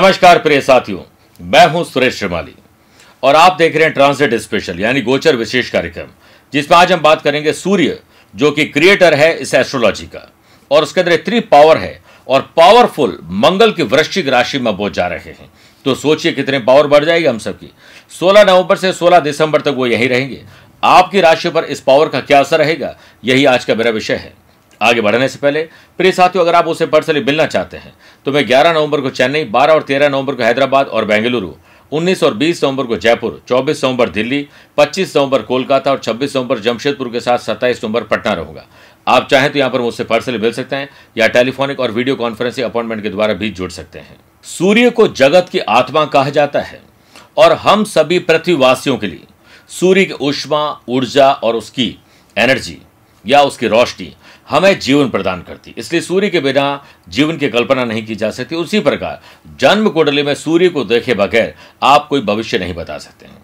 नमस्कार प्रिय साथियों मैं हूं सुरेश श्रीमाली और आप देख रहे हैं ट्रांसिट स्पेशल यानी गोचर विशेष कार्यक्रम जिसमें आज हम बात करेंगे सूर्य जो कि क्रिएटर है इस एस्ट्रोलॉजी का और उसके अंदर इतनी पावर है और पावरफुल मंगल की वृश्चिक राशि में बोझ जा रहे हैं तो सोचिए कितने पावर बढ़ जाएगी हम सबकी 16 नवंबर से 16 दिसंबर तक वो यही रहेंगे आपकी राशि पर इस पावर का क्या असर रहेगा यही आज का मेरा विषय है आगे बढ़ने से पहले प्रिय साथियों अगर आप उसे पर्सनली मिलना चाहते हैं तो मैं 11 नवंबर को चेन्नई 12 और 13 नवंबर को हैदराबाद और बेंगलुरु 19 और 20 नवंबर को जयपुर 24 नवंबर दिल्ली 25 नवंबर कोलकाता और 26 नवंबर जमशेदपुर के साथ 27 नवंबर पटना रहूंगा आप चाहें तो यहां पर मुझसे पर्सनली मिल सकते हैं या टेलीफोनिक और वीडियो कॉन्फ्रेंसिंग अपॉइंटमेंट के द्वारा भी जुड़ सकते हैं सूर्य को जगत की आत्मा कहा जाता है और हम सभी पृथ्वीवासियों के लिए सूर्य की उष्मा ऊर्जा और उसकी एनर्जी या उसकी रोशनी हमें जीवन प्रदान करती इसलिए सूर्य के बिना जीवन की कल्पना नहीं की जा सकती उसी प्रकार जन्म कुंडली में सूर्य को देखे बगैर आप कोई भविष्य नहीं बता सकते हैं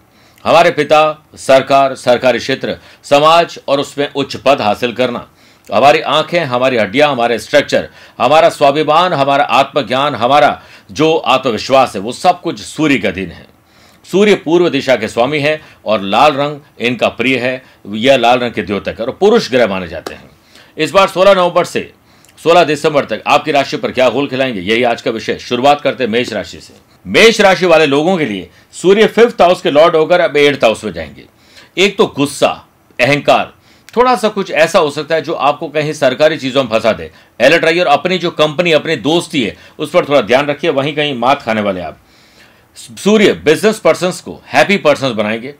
हमारे पिता सरकार सरकारी क्षेत्र समाज और उसमें उच्च पद हासिल करना हमारी आंखें हमारी हड्डियां हमारे स्ट्रक्चर हमारा स्वाभिमान हमारा आत्मज्ञान हमारा जो आत्मविश्वास है वो सब कुछ सूर्य का दिन है सूर्य पूर्व दिशा के स्वामी है और लाल रंग इनका प्रिय है यह लाल रंग के द्योतक और पुरुष ग्रह माने जाते हैं इस बार 16 नवंबर से 16 दिसंबर तक आपकी राशि पर क्या गोल खिलाएंगे यही आज का विषय शुरुआत करते हैं मेष राशि से मेष राशि वाले लोगों के लिए सूर्य फिफ्थ हाउस के लॉर्ड होकर अब एट्थ हाउस में जाएंगे एक तो गुस्सा अहंकार थोड़ा सा कुछ ऐसा हो सकता है जो आपको कहीं सरकारी चीज़ों में फंसा दे अलर्ट रहिए और अपनी जो कंपनी अपनी दोस्ती है उस पर थोड़ा ध्यान रखिए वहीं कहीं मात खाने वाले आप सूर्य बिजनेस पर्सन को हैप्पी पर्सन बनाएंगे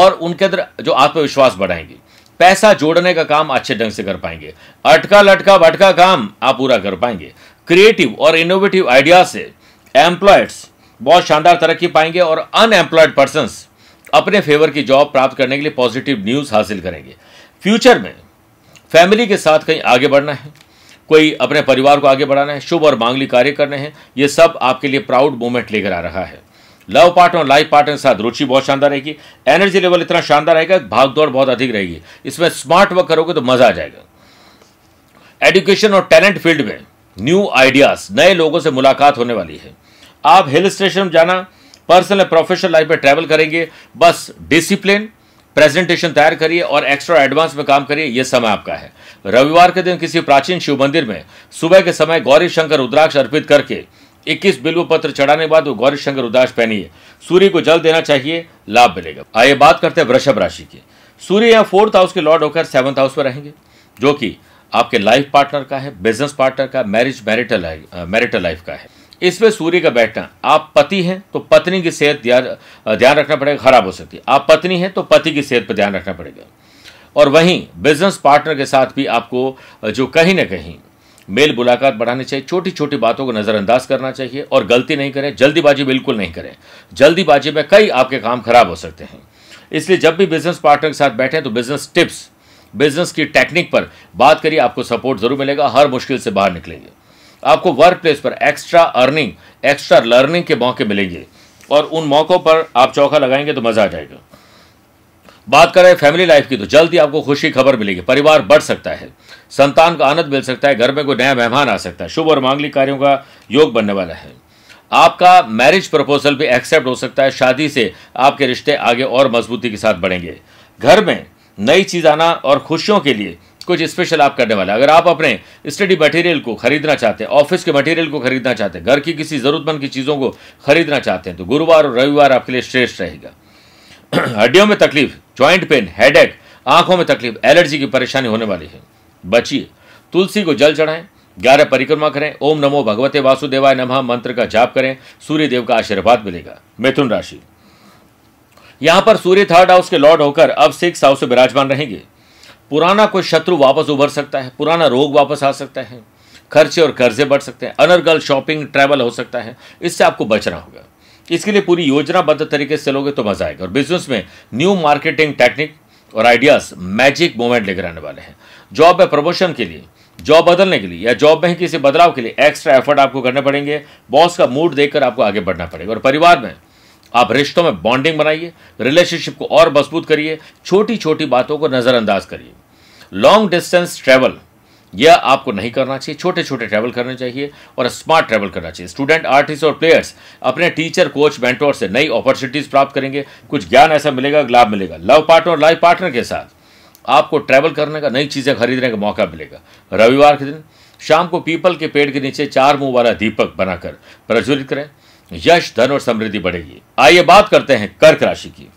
और उनके अंदर जो आत्मविश्वास बढ़ाएंगे पैसा जोड़ने का काम अच्छे ढंग से कर पाएंगे अटका लटका भटका काम आप पूरा कर पाएंगे क्रिएटिव और इनोवेटिव आइडिया से एम्प्लॉयड्स बहुत शानदार तरक्की पाएंगे और अनएम्प्लॉयड पर्सनस अपने फेवर की जॉब प्राप्त करने के लिए पॉजिटिव न्यूज़ हासिल करेंगे फ्यूचर में फैमिली के साथ कहीं आगे बढ़ना है कोई अपने परिवार को आगे बढ़ाना है शुभ और मांगली कार्य करने हैं ये सब आपके लिए प्राउड मोमेंट लेकर आ रहा है लव पार्ट और लाइफ पार्टनर के साथ रुचि बहुत शानदार रहेगी एनर्जी लेवल इतना शानदार रहेगा भाग दौड़ बहुत अधिक रहेगी इसमें स्मार्ट वर्क करोगे तो मजा आ जाएगा एडुकेशन और टैलेंट फील्ड में न्यू आइडियाज नए लोगों से मुलाकात होने वाली है आप हिल स्टेशन जाना पर्सनल एंड प्रोफेशनल लाइफ में ट्रैवल करेंगे बस डिसिप्लिन प्रेजेंटेशन तैयार करिए और एक्स्ट्रा एडवांस में काम करिए यह समय आपका है रविवार के दिन किसी प्राचीन शिव मंदिर में सुबह के समय गौरी शंकर रुद्राक्ष अर्पित करके इक्कीस बिल्व पत्र चढ़ाने बाद वो गौरी शंकर उदास पहनी है सूर्य को जल देना चाहिए लाभ मिलेगा आइए बात करते हैं वृषभ राशि की सूर्य यहाँ फोर्थ हाउस के लॉर्ड होकर सेवंथ हाउस में रहेंगे जो कि आपके लाइफ पार्टनर का है बिजनेस पार्टनर का मैरिज मैरिटल मैरिटल लाइफ का है इसमें सूर्य का बैठना आप पति हैं तो पत्नी की सेहत ध्यान रखना पड़ेगा खराब हो सकती है आप पत्नी हैं तो पति की सेहत पर ध्यान रखना पड़ेगा और वहीं बिजनेस पार्टनर के साथ भी आपको जो कहीं ना कहीं मेल मुलाकात बढ़ानी चाहिए छोटी छोटी बातों को नज़रअंदाज करना चाहिए और गलती नहीं करें जल्दीबाजी बिल्कुल नहीं करें जल्दीबाजी में कई आपके काम खराब हो सकते हैं इसलिए जब भी बिजनेस पार्टनर के साथ बैठें तो बिजनेस टिप्स बिजनेस की टेक्निक पर बात करिए आपको सपोर्ट जरूर मिलेगा हर मुश्किल से बाहर निकलेंगे आपको वर्क प्लेस पर एक्स्ट्रा अर्निंग एक्स्ट्रा लर्निंग के मौके मिलेंगे और उन मौक़ों पर आप चौका लगाएंगे तो मज़ा आ जाएगा बात करें फैमिली लाइफ की तो जल्द ही आपको खुशी खबर मिलेगी परिवार बढ़ सकता है संतान का आनंद मिल सकता है घर में कोई नया मेहमान आ सकता है शुभ और मांगलिक कार्यों का योग बनने वाला है आपका मैरिज प्रपोजल भी एक्सेप्ट हो सकता है शादी से आपके रिश्ते आगे और मजबूती के साथ बढ़ेंगे घर में नई चीज़ आना और खुशियों के लिए कुछ स्पेशल आप करने वाले अगर आप अपने स्टडी मटेरियल को खरीदना चाहते हैं ऑफिस के मटेरियल को खरीदना चाहते हैं घर की किसी ज़रूरतमंद की चीज़ों को खरीदना चाहते हैं तो गुरुवार और रविवार आपके लिए श्रेष्ठ रहेगा हड्डियों में तकलीफ ज्वाइंट पेन हेड आंखों में तकलीफ एलर्जी की परेशानी होने वाली है बचिए तुलसी को जल चढ़ाएं ग्यारह परिक्रमा करें ओम नमो भगवते वासुदेवाय नमः मंत्र का जाप करें सूर्य देव का आशीर्वाद मिलेगा मिथुन राशि यहां पर सूर्य थर्ड हाउस के लॉर्ड होकर अब सिक्स हाउस से विराजमान रहेंगे पुराना कोई शत्रु वापस उभर सकता है पुराना रोग वापस आ सकता है खर्चे और कर्जे बढ़ सकते हैं अनर्गल शॉपिंग ट्रैवल हो सकता है इससे आपको बचना होगा इसके लिए पूरी योजनाबद्ध तरीके से लोगे तो मजा आएगा और बिजनेस में न्यू मार्केटिंग टेक्निक और आइडियाज मैजिक मोमेंट लेकर आने वाले हैं जॉब में प्रमोशन के लिए जॉब बदलने के लिए या जॉब में किसी बदलाव के लिए एक्स्ट्रा एफर्ट आपको करने पड़ेंगे बॉस का मूड देखकर आपको आगे बढ़ना पड़ेगा और परिवार में आप रिश्तों में बॉन्डिंग बनाइए रिलेशनशिप को और मजबूत करिए छोटी छोटी बातों को नज़रअंदाज करिए लॉन्ग डिस्टेंस ट्रैवल यह आपको नहीं करना चाहिए छोटे छोटे ट्रैवल करने चाहिए और स्मार्ट ट्रैवल करना चाहिए स्टूडेंट आर्टिस्ट और प्लेयर्स अपने टीचर कोच मेंटोर से नई अपॉर्चुनिटीज़ प्राप्त करेंगे कुछ ज्ञान ऐसा मिलेगा लाभ मिलेगा लव पार्टनर और लाइफ पार्टनर के साथ आपको ट्रैवल करने का नई चीज़ें खरीदने का मौका मिलेगा रविवार के दिन शाम को पीपल के पेड़ के नीचे चार मुंह वाला दीपक बनाकर प्रज्वलित करें यश धन और समृद्धि बढ़ेगी आइए बात करते हैं कर्क राशि की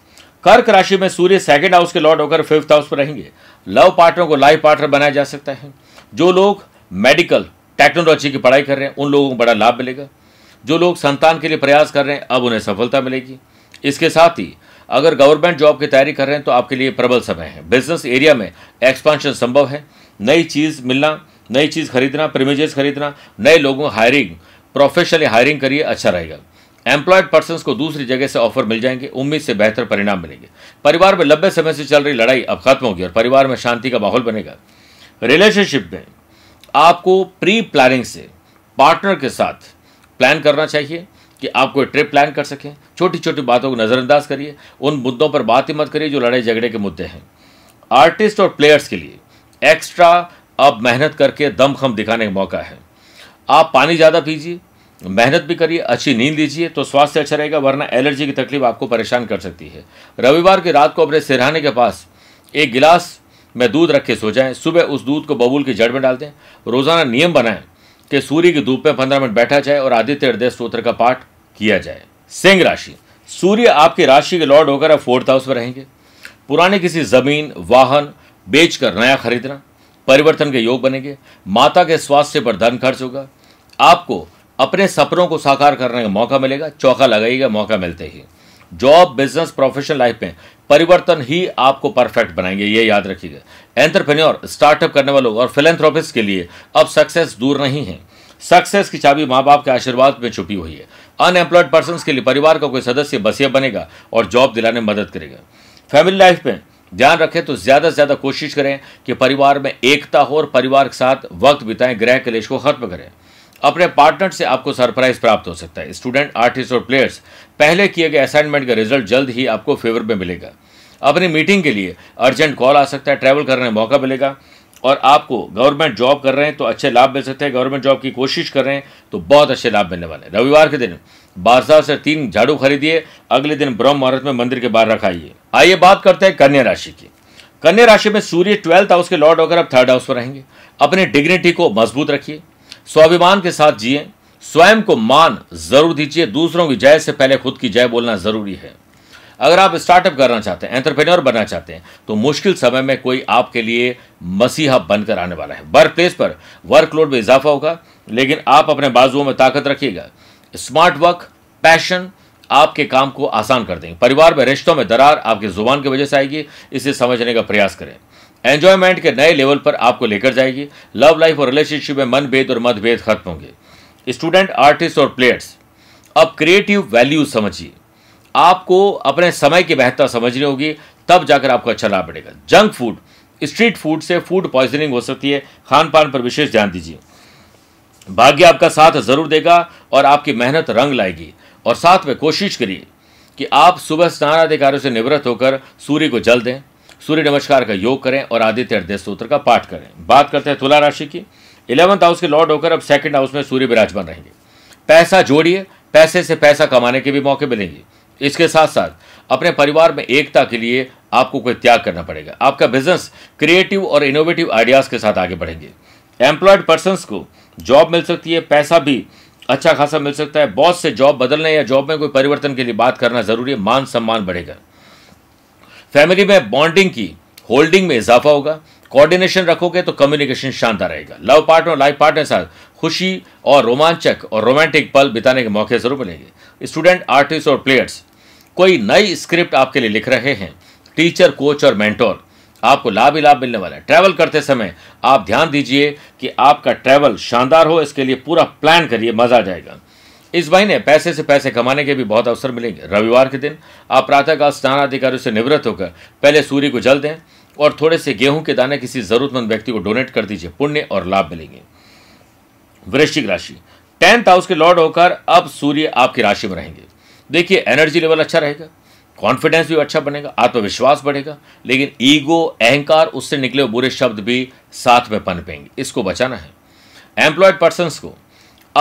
कर्क राशि में सूर्य सेकेंड हाउस के लॉर्ड होकर फिफ्थ हाउस पर रहेंगे लव पार्टनर को लाइफ पार्टनर बनाया जा सकता है जो लोग मेडिकल टेक्नोलॉजी की पढ़ाई कर रहे हैं उन लोगों को बड़ा लाभ मिलेगा जो लोग संतान के लिए प्रयास कर रहे हैं अब उन्हें सफलता मिलेगी इसके साथ ही अगर गवर्नमेंट जॉब की तैयारी कर रहे हैं तो आपके लिए प्रबल समय है बिजनेस एरिया में एक्सपांशन संभव है नई चीज़ मिलना नई चीज़ खरीदना प्रीमिजेस खरीदना नए लोगों हायरिंग प्रोफेशनली हायरिंग करिए अच्छा रहेगा एम्प्लॉयड पर्सन को दूसरी जगह से ऑफर मिल जाएंगे उम्मीद से बेहतर परिणाम मिलेंगे परिवार में लंबे समय से चल रही लड़ाई अब खत्म होगी और परिवार में शांति का माहौल बनेगा रिलेशनशिप में आपको प्री प्लानिंग से पार्टनर के साथ प्लान करना चाहिए कि आप कोई ट्रिप प्लान कर सकें छोटी छोटी बातों को नज़रअंदाज करिए उन मुद्दों पर बात ही मत करिए जो लड़ाई झगड़े के मुद्दे हैं आर्टिस्ट और प्लेयर्स के लिए एक्स्ट्रा अब मेहनत करके दमखम दिखाने का मौका है आप पानी ज़्यादा पीजिए मेहनत भी करिए अच्छी नींद लीजिए तो स्वास्थ्य अच्छा रहेगा वरना एलर्जी की तकलीफ आपको परेशान कर सकती है रविवार की रात को अपने सिरहाने के पास एक गिलास में दूध रख के सो जाएं सुबह उस दूध को बबूल की जड़ में डाल दें रोज़ाना नियम बनाएं कि सूर्य की धूप में पंद्रह मिनट बैठा जाए और आदित्य हृदय स्त्रोत्र का पाठ किया जाए सिंह राशि सूर्य आपकी राशि के लॉर्ड होकर आप फोर्थ हाउस में रहेंगे पुराने किसी ज़मीन वाहन बेचकर नया खरीदना परिवर्तन के योग बनेंगे माता के स्वास्थ्य पर धन खर्च होगा आपको अपने सपनों को साकार करने का मौका मिलेगा चौका लगाइएगा मौका मिलते ही जॉब बिजनेस प्रोफेशनल लाइफ में परिवर्तन ही आपको परफेक्ट बनाएंगे ये याद रखिएगा एंटरप्रेन्योर स्टार्टअप करने वालों और फिलेंथ्रोपिस्ट के लिए अब सक्सेस दूर नहीं है सक्सेस की चाबी माँ बाप के आशीर्वाद में छुपी हुई है अनएम्प्लॉयड पर्सन के लिए परिवार का कोई सदस्य बसिया बनेगा और जॉब दिलाने में मदद करेगा फैमिली लाइफ में ध्यान रखें तो ज़्यादा से ज़्यादा कोशिश करें कि परिवार में एकता हो और परिवार के साथ वक्त बिताएं ग्रह कलेश को खत्म करें अपने पार्टनर से आपको सरप्राइज प्राप्त हो सकता है स्टूडेंट आर्टिस्ट और प्लेयर्स पहले किए गए असाइनमेंट का रिजल्ट जल्द ही आपको फेवर में मिलेगा अपनी मीटिंग के लिए अर्जेंट कॉल आ सकता है ट्रैवल करने का मौका मिलेगा और आपको गवर्नमेंट जॉब कर रहे हैं तो अच्छे लाभ मिल सकते हैं गवर्नमेंट जॉब की कोशिश कर रहे हैं तो बहुत अच्छे लाभ मिलने वाले रविवार के दिन बाजार से तीन झाड़ू खरीदिए अगले दिन ब्रह्म मुहूर्त में मंदिर के बाहर रखाइए आइए बात करते हैं कन्या राशि की कन्या राशि में सूर्य ट्वेल्थ हाउस के लॉर्ड होकर अब थर्ड हाउस पर रहेंगे अपने डिग्निटी को मजबूत रखिए स्वाभिमान के साथ जिए स्वयं को मान जरूर दीजिए दूसरों की जय से पहले खुद की जय बोलना जरूरी है अगर आप स्टार्टअप करना चाहते हैं एंटरप्रेन्योर बनना चाहते हैं तो मुश्किल समय में कोई आपके लिए मसीहा बनकर आने वाला है वर्क प्लेस पर वर्कलोड में इजाफा होगा लेकिन आप अपने बाजुओं में ताकत रखिएगा स्मार्ट वर्क पैशन आपके काम को आसान कर देंगे परिवार में रिश्तों में दरार आपके जुबान की वजह से आएगी इसे समझने का प्रयास करें एन्जॉयमेंट के नए लेवल पर आपको लेकर जाएगी लव लाइफ और रिलेशनशिप में मनभेद और मतभेद खत्म होंगे स्टूडेंट आर्टिस्ट और प्लेयर्स अब क्रिएटिव वैल्यू समझिए आपको अपने समय की बेहतर समझनी होगी तब जाकर आपको अच्छा लाभ पड़ेगा जंक फूड स्ट्रीट फूड से फूड पॉइजनिंग हो सकती है खान पान पर विशेष ध्यान दीजिए भाग्य आपका साथ जरूर देगा और आपकी मेहनत रंग लाएगी और साथ में कोशिश करिए कि आप सुबह स्नान अधिकारों से निवृत्त होकर सूर्य को जल दें सूर्य नमस्कार का योग करें और आदित्य हृदय स्त्रोत्र का पाठ करें बात करते हैं तुला राशि की इलेवंथ हाउस के लॉर्ड होकर अब सेकंड हाउस में सूर्य विराजमान रहेंगे पैसा जोड़िए पैसे से पैसा कमाने के भी मौके मिलेंगे इसके साथ साथ अपने परिवार में एकता के लिए आपको कोई त्याग करना पड़ेगा आपका बिजनेस क्रिएटिव और इनोवेटिव आइडियाज़ के साथ आगे बढ़ेंगे एम्प्लॉयड पर्सन को जॉब मिल सकती है पैसा भी अच्छा खासा मिल सकता है बॉस से जॉब बदलने या जॉब में कोई परिवर्तन के लिए बात करना जरूरी है मान सम्मान बढ़ेगा फैमिली में बॉन्डिंग की होल्डिंग में इजाफा होगा कोऑर्डिनेशन रखोगे तो कम्युनिकेशन शानदार रहेगा लव पार्टनर लाइफ पार्टनर साथ खुशी और रोमांचक और रोमांटिक पल बिताने के मौके जरूर मिलेंगे स्टूडेंट आर्टिस्ट और प्लेयर्स कोई नई स्क्रिप्ट आपके लिए लिख रहे हैं टीचर कोच और मेंटोर आपको लाभ ही लाभ मिलने वाला है ट्रैवल करते समय आप ध्यान दीजिए कि आपका ट्रैवल शानदार हो इसके लिए पूरा प्लान करिए मज़ा आ जाएगा इस महीने पैसे से पैसे कमाने के भी बहुत अवसर मिलेंगे रविवार के दिन आप प्रातःकाल स्नान अधिकारियों से निवृत्त होकर पहले सूर्य को जल दें और थोड़े से गेहूं के दाने किसी जरूरतमंद व्यक्ति को डोनेट कर दीजिए पुण्य और लाभ मिलेंगे वृश्चिक राशि टेंथ हाउस के लॉर्ड होकर अब सूर्य आपकी राशि में रहेंगे देखिए एनर्जी लेवल अच्छा रहेगा कॉन्फिडेंस भी अच्छा बनेगा आत्मविश्वास बढ़ेगा लेकिन ईगो अहंकार उससे निकले बुरे शब्द भी साथ में पनपेंगे इसको बचाना है एम्प्लॉयड पर्सन को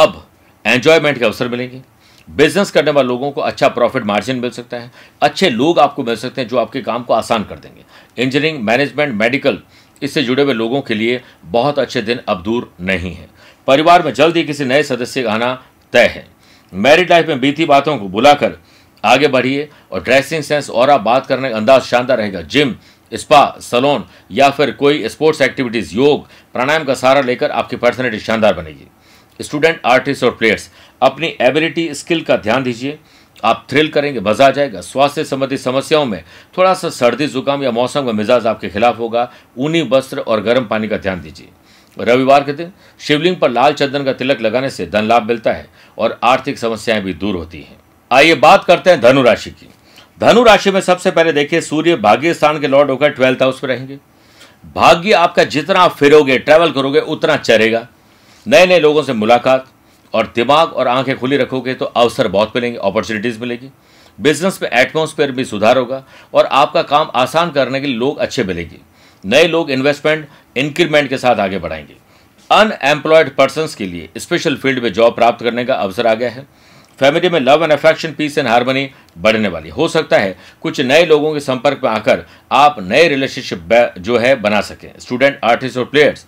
अब एन्जॉयमेंट के अवसर मिलेंगे बिजनेस करने वाले लोगों को अच्छा प्रॉफिट मार्जिन मिल सकता है अच्छे लोग आपको मिल सकते हैं जो आपके काम को आसान कर देंगे इंजीनियरिंग मैनेजमेंट मेडिकल इससे जुड़े हुए लोगों के लिए बहुत अच्छे दिन अब दूर नहीं है परिवार में जल्द ही किसी नए सदस्य का आना तय है मैरिड लाइफ में बीती बातों को बुलाकर आगे बढ़िए और ड्रेसिंग सेंस और आप बात करने का अंदाज शानदार रहेगा जिम स्पा सलोन या फिर कोई स्पोर्ट्स एक्टिविटीज़ योग प्राणायाम का सहारा लेकर आपकी पर्सनैलिटी शानदार बनेगी स्टूडेंट आर्टिस्ट और प्लेयर्स अपनी एबिलिटी स्किल का ध्यान दीजिए आप थ्रिल करेंगे मजा आ जाएगा स्वास्थ्य संबंधी समस्याओं में थोड़ा सा सर्दी जुकाम या मौसम का मिजाज आपके खिलाफ होगा ऊनी वस्त्र और गर्म पानी का ध्यान दीजिए रविवार के दिन शिवलिंग पर लाल चंदन का तिलक लगाने से धन लाभ मिलता है और आर्थिक समस्याएं भी दूर होती हैं आइए बात करते हैं धनु राशि की धनु राशि में सबसे पहले देखिए सूर्य भाग्य स्थान के लॉर्ड होकर ट्वेल्थ हाउस में रहेंगे भाग्य आपका जितना आप फिरोगे ट्रैवल करोगे उतना चरेगा नए नए लोगों से मुलाकात और दिमाग और आंखें खुली रखोगे तो अवसर बहुत मिलेंगे अपॉर्चुनिटीज़ मिलेगी बिजनेस में एटमोसफेयर भी सुधार होगा और आपका काम आसान करने के लिए लोग अच्छे मिलेंगे नए लोग इन्वेस्टमेंट इंक्रीमेंट के साथ आगे बढ़ाएंगे अनएम्प्लॉयड पर्सनस के लिए स्पेशल फील्ड में जॉब प्राप्त करने का अवसर आ गया है फैमिली में love and affection peace and harmony बढ़ने वाली हो सकता है कुछ नए लोगों के संपर्क में आकर आप नए रिलेशनशिप जो है बना सकें स्टूडेंट आर्टिस्ट और प्लेयर्स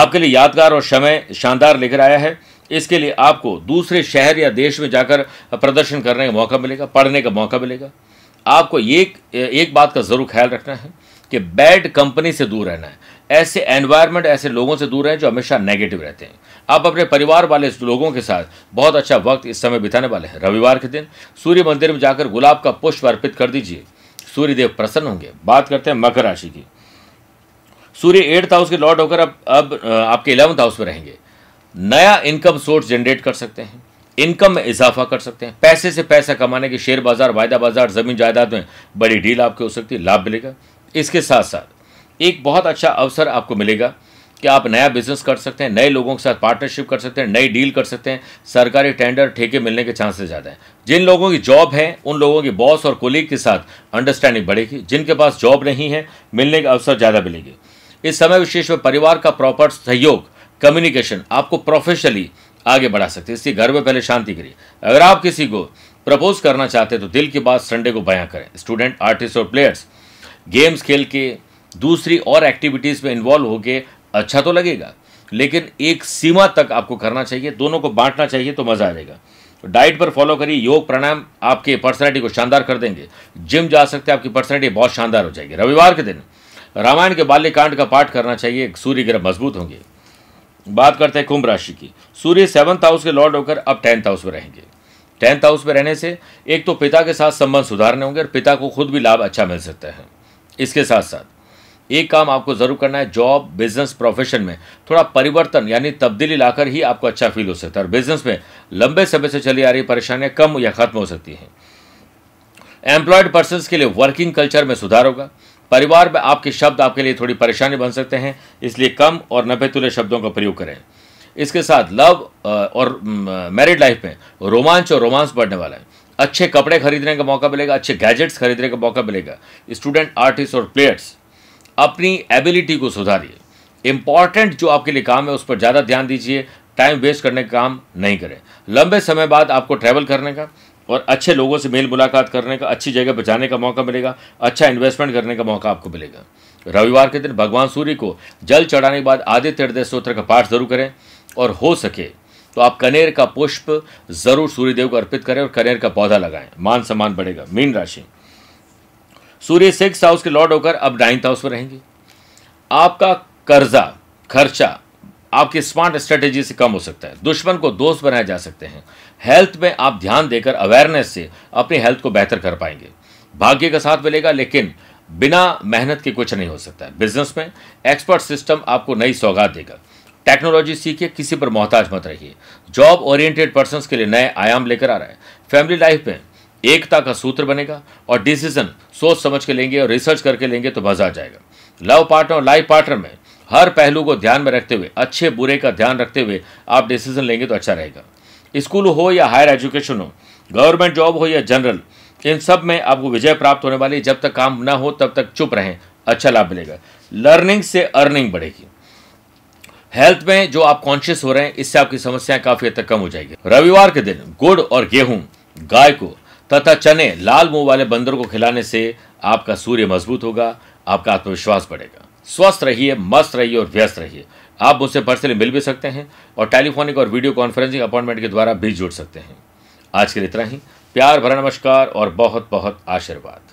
आपके लिए यादगार और समय शानदार लेकर आया है इसके लिए आपको दूसरे शहर या देश में जाकर प्रदर्शन करने का मौका मिलेगा पढ़ने का मौका मिलेगा आपको एक एक बात का ज़रूर ख्याल रखना है कि बैड कंपनी से दूर रहना है ऐसे एनवायरनमेंट ऐसे लोगों से दूर रहें जो हमेशा नेगेटिव रहते हैं आप अपने परिवार वाले लोगों के साथ बहुत अच्छा वक्त इस समय बिताने वाले हैं रविवार के दिन सूर्य मंदिर में जाकर गुलाब का पुष्प अर्पित कर दीजिए सूर्यदेव प्रसन्न होंगे बात करते हैं मकर राशि की सूर्य एट्थ हाउस के लॉर्ड होकर अब अब आपके इलेवंथ हाउस में रहेंगे नया इनकम सोर्स जनरेट कर सकते हैं इनकम में इजाफा कर सकते हैं पैसे से पैसा कमाने के शेयर बाजार वायदा बाजार ज़मीन जायदाद में बड़ी डील आपकी हो सकती है लाभ मिलेगा इसके साथ साथ एक बहुत अच्छा अवसर आपको मिलेगा कि आप नया बिजनेस कर सकते हैं नए लोगों के साथ पार्टनरशिप कर सकते हैं नई डील कर सकते हैं सरकारी टेंडर ठेके मिलने के चांसेस ज़्यादा हैं जिन लोगों की जॉब है उन लोगों के बॉस और कोलीग के साथ अंडरस्टैंडिंग बढ़ेगी जिनके पास जॉब नहीं है मिलने के अवसर ज़्यादा मिलेंगे इस समय विशेष में परिवार का प्रॉपर सहयोग कम्युनिकेशन आपको प्रोफेशनली आगे बढ़ा सकते हैं इसलिए घर में पहले शांति करिए अगर आप किसी को प्रपोज करना चाहते हैं तो दिल की बात संडे को बयां करें स्टूडेंट आर्टिस्ट और प्लेयर्स गेम्स खेल के दूसरी और एक्टिविटीज़ में इन्वॉल्व होके अच्छा तो लगेगा लेकिन एक सीमा तक आपको करना चाहिए दोनों को बांटना चाहिए तो मज़ा आ जाएगा डाइट पर फॉलो करिए योग प्राणायाम आपके पर्सनैलिटी को शानदार कर देंगे जिम जा सकते हैं आपकी पर्सनैलिटी बहुत शानदार हो जाएगी रविवार के दिन रामायण के बाल्यकांड का पाठ करना चाहिए सूर्य ग्रह मजबूत होंगे बात करते हैं कुंभ राशि की सूर्य सेवंथ हाउस के लॉर्ड होकर अब टेंथ हाउस में रहेंगे टेंथ हाउस में रहने से एक तो पिता के साथ संबंध सुधारने होंगे और पिता को खुद भी लाभ अच्छा मिल सकता है इसके साथ साथ एक काम आपको ज़रूर करना है जॉब बिजनेस प्रोफेशन में थोड़ा परिवर्तन यानी तब्दीली लाकर ही आपको अच्छा फील हो सकता है और बिजनेस में लंबे समय से चली आ रही परेशानियां कम या खत्म हो सकती हैं एम्प्लॉयड पर्सन के लिए वर्किंग कल्चर में सुधार होगा परिवार में आपके शब्द आपके लिए थोड़ी परेशानी बन सकते हैं इसलिए कम और तुले शब्दों का प्रयोग करें इसके साथ लव और मैरिड लाइफ में रोमांच और रोमांस बढ़ने वाला है अच्छे कपड़े खरीदने का मौका मिलेगा अच्छे गैजेट्स खरीदने का मौका मिलेगा स्टूडेंट आर्टिस्ट और प्लेयर्स अपनी एबिलिटी को सुधारिए इम्पॉर्टेंट जो आपके लिए काम है उस पर ज़्यादा ध्यान दीजिए टाइम वेस्ट करने का काम नहीं करें लंबे समय बाद आपको ट्रैवल करने का और अच्छे लोगों से मेल मुलाकात करने का अच्छी जगह बचाने का मौका मिलेगा अच्छा इन्वेस्टमेंट करने का मौका आपको मिलेगा रविवार के दिन भगवान सूर्य को जल चढ़ाने के बाद आदित्य हृदय स्त्रोत्र का पाठ जरूर करें और हो सके तो आप कनेर का पुष्प जरूर सूर्यदेव को अर्पित करें और कनेर का पौधा लगाएं मान सम्मान बढ़ेगा मीन राशि सूर्य सिक्स हाउस के लॉर्ड होकर अब नाइन्थ हाउस पर रहेंगे आपका कर्जा खर्चा आपकी स्मार्ट स्ट्रेटेजी से कम हो सकता है दुश्मन को दोस्त बनाए जा सकते हैं हेल्थ में आप ध्यान देकर अवेयरनेस से अपनी हेल्थ को बेहतर कर पाएंगे भाग्य का साथ मिलेगा लेकिन बिना मेहनत के कुछ नहीं हो सकता है बिजनेस में एक्सपर्ट सिस्टम आपको नई सौगात देगा टेक्नोलॉजी सीखिए किसी पर मोहताज मत रहिए जॉब ओरिएंटेड पर्सन के लिए नए आयाम लेकर आ रहा है फैमिली लाइफ में एकता का सूत्र बनेगा और डिसीजन सोच समझ के लेंगे और रिसर्च करके लेंगे तो मजा आ जाएगा लव पार्टनर और लाइफ पार्टनर में हर पहलू को ध्यान में रखते हुए अच्छे बुरे का ध्यान रखते हुए आप डिसीजन लेंगे तो अच्छा रहेगा स्कूल हो या हायर एजुकेशन हो गवर्नमेंट जॉब हो या जनरल इन सब में आपको विजय प्राप्त होने वाली जब तक काम ना हो तब तक चुप रहें अच्छा लाभ मिलेगा लर्निंग से अर्निंग बढ़ेगी हेल्थ में जो आप कॉन्शियस हो रहे हैं इससे आपकी समस्याएं काफी हद तक कम हो जाएगी रविवार के दिन गुड़ और गेहूं गाय को तथा चने लाल मुंह वाले बंदर को खिलाने से आपका सूर्य मजबूत होगा आपका आत्मविश्वास बढ़ेगा स्वस्थ रहिए मस्त रहिए और व्यस्त रहिए आप मुझसे पर्सनली मिल भी सकते हैं और टेलीफोनिक और वीडियो कॉन्फ्रेंसिंग अपॉइंटमेंट के द्वारा भी जुड़ सकते हैं आज के लिए इतना ही प्यार भरा नमस्कार और बहुत बहुत आशीर्वाद